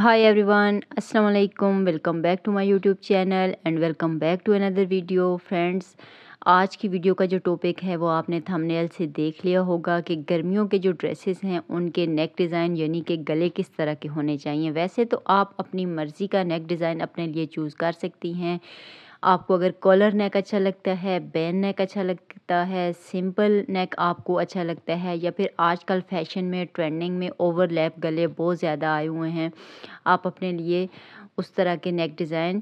high every one السلام علیکم welcome back to my YouTube channel and welcome back to اندر video friends آج کی ویڈیو کا جو ٹاپک ہے وہ آپ نے تھم نیل سے دیکھ لیا ہوگا کہ گرمیوں کے جو ڈریسز ہیں ان کے نیک ڈیزائن یعنی کہ گلے کس طرح کے ہونے چاہیے ویسے تو آپ اپنی مرضی کا نیک ڈیزائن اپنے لیے چوز کر سکتی ہیں آپ کو اگر کالر نیک اچھا لگتا ہے بین نیک اچھا لگتا ہے سمپل نیک آپ کو اچھا لگتا ہے یا پھر آج کل فیشن میں ٹرینڈنگ میں اوور لیپ گلے بہت زیادہ آئے ہوئے ہیں آپ اپنے لیے اس طرح کے نیک ڈیزائن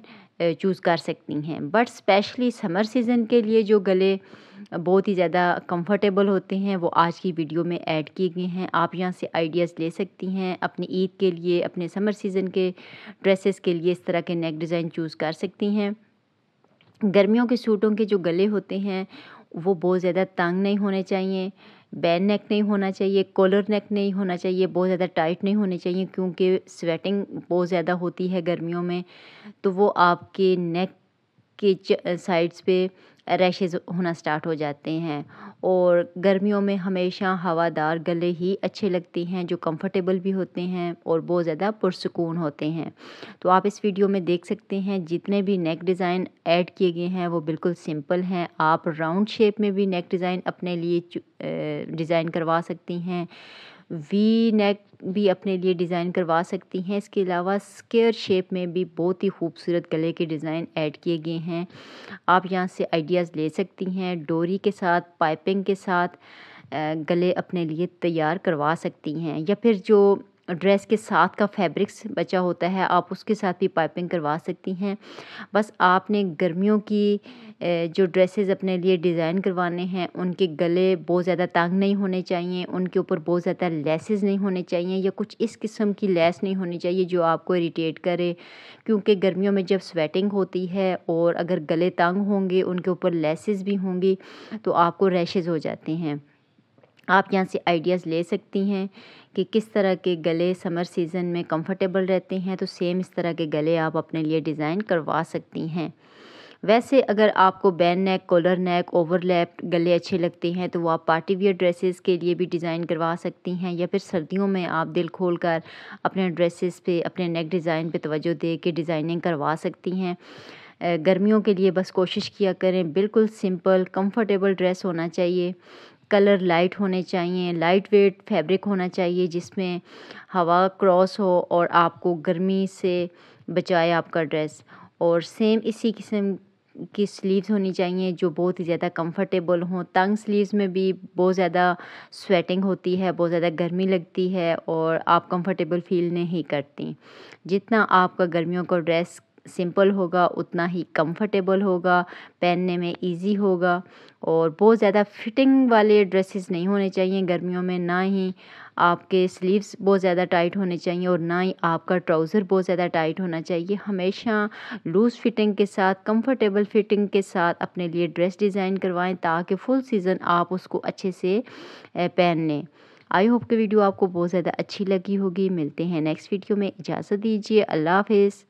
چوز کر سکتی ہیں بٹ اسپیشلی سمر سیزن کے لیے جو گلے بہت ہی زیادہ کمفرٹیبل ہوتے ہیں وہ آج کی ویڈیو میں ایڈ کیے گئے ہیں آپ یہاں سے آئیڈیاز لے سکتی ہیں اپنے عید کے لیے اپنے سمر سیزن کے ڈریسز کے لیے اس طرح کے نیک ڈیزائن چوز کر سکتی ہیں گرمیوں کے سوٹوں کے جو گلے ہوتے ہیں وہ بہت زیادہ تنگ نہیں ہونے چاہئیں بین نیک نہیں ہونا چاہیے کولر نیک نہیں ہونا چاہیے بہت زیادہ ٹائٹ نہیں ہونے چاہیے کیونکہ سویٹنگ بہت زیادہ ہوتی ہے گرمیوں میں تو وہ آپ کے نیک کے سائڈس پہ ریشز ہونا اسٹارٹ ہو جاتے ہیں اور گرمیوں میں ہمیشہ ہوا دار گلے ہی اچھے لگتے ہیں جو کمفرٹیبل بھی ہوتے ہیں اور بہت زیادہ پرسکون ہوتے ہیں تو آپ اس ویڈیو میں دیکھ سکتے ہیں جتنے بھی نیک ڈیزائن ایڈ کیے گئے ہیں وہ بالکل سمپل ہیں آپ راؤنڈ شیپ میں بھی نیک ڈیزائن اپنے لیے ڈیزائن uh, کروا سکتی ہیں وی نیک بھی اپنے لیے ڈیزائن کروا سکتی ہیں اس کے علاوہ اسکیئر شیپ میں بھی بہت ہی خوبصورت گلے کے ڈیزائن ایڈ کیے گئے ہیں آپ یہاں سے آئیڈیاز لے سکتی ہیں ڈوری کے ساتھ پائپنگ کے ساتھ گلے اپنے لیے تیار کروا سکتی ہیں یا پھر جو ڈریس کے ساتھ کا فیبرکس بچا ہوتا ہے آپ اس کے ساتھ بھی پائپنگ کروا سکتی ہیں بس آپ نے گرمیوں کی جو ڈریسز اپنے لیے ڈیزائن کروانے ہیں ان کے گلے بہت زیادہ تنگ نہیں ہونے چاہیے ان کے اوپر بہت زیادہ لیسز نہیں ہونے چاہیے یا کچھ اس قسم کی لیس نہیں ہونی چاہیے جو آپ کو اریٹیٹ کرے کیونکہ گرمیوں میں جب سویٹنگ ہوتی ہے اور اگر گلے تنگ ہوں گے ان کے اوپر لیسز بھی ہوں گی تو آپ کو ریشز ہو جاتے ہیں آپ یہاں سے آئیڈیاز لے سکتی ہیں کہ کس طرح کے گلے سمر سیزن میں کمفرٹیبل رہتے ہیں تو سیم اس طرح کے گلے آپ اپنے لیے ڈیزائن کروا سکتی ہیں ویسے اگر آپ کو بین نیک کولر نیک اوور لیپ گلے اچھے لگتے ہیں تو وہ آپ پارٹی ویئر ڈریسز کے لیے بھی ڈیزائن کروا سکتی ہیں یا پھر سردیوں میں آپ دل کھول کر اپنے ڈریسز پہ اپنے نیک ڈیزائن پہ توجہ دے کے ڈیزائننگ کروا سکتی ہیں گرمیوں کے لیے بس کوشش کیا کریں بالکل سمپل کمفرٹیبل ڈریس ہونا چاہیے کلر لائٹ ہونے چاہئیں لائٹ ویٹ فیبرک ہونا چاہیے جس میں ہوا کراس ہو اور آپ کو گرمی سے بچائے آپ کا ڈریس اور سیم اسی قسم کی سلیوز ہونی چاہیے جو بہت ہی زیادہ کمفرٹیبل ہوں تنگ سلیوز میں بھی بہت زیادہ سویٹنگ ہوتی ہے بہت زیادہ گرمی لگتی ہے اور آپ کمفرٹیبل فیل نہیں کرتی جتنا آپ کا گرمیوں کا ڈریس سمپل ہوگا اتنا ہی کمفرٹیبل ہوگا پہننے میں ایزی ہوگا اور بہت زیادہ فٹنگ والے ڈریسز نہیں ہونے چاہئیں گرمیوں میں نہ ہی آپ کے سلیوز بہت زیادہ ٹائٹ ہونے چاہئیں اور نہ ہی آپ کا ٹراؤزر بہت زیادہ ٹائٹ ہونا چاہیے ہمیشہ لوز فٹنگ کے ساتھ کمفرٹیبل فٹنگ کے ساتھ اپنے لیے ڈریس ڈیزائن کروائیں تاکہ فل سیزن آپ اس کو اچھے سے پہن لیں آئی ہوپ کے ویڈیو آپ کو بہت زیادہ اچھی لگی ہوگی ملتے ہیں نیکسٹ ویڈیو میں اجازت دیجیے اللہ حافظ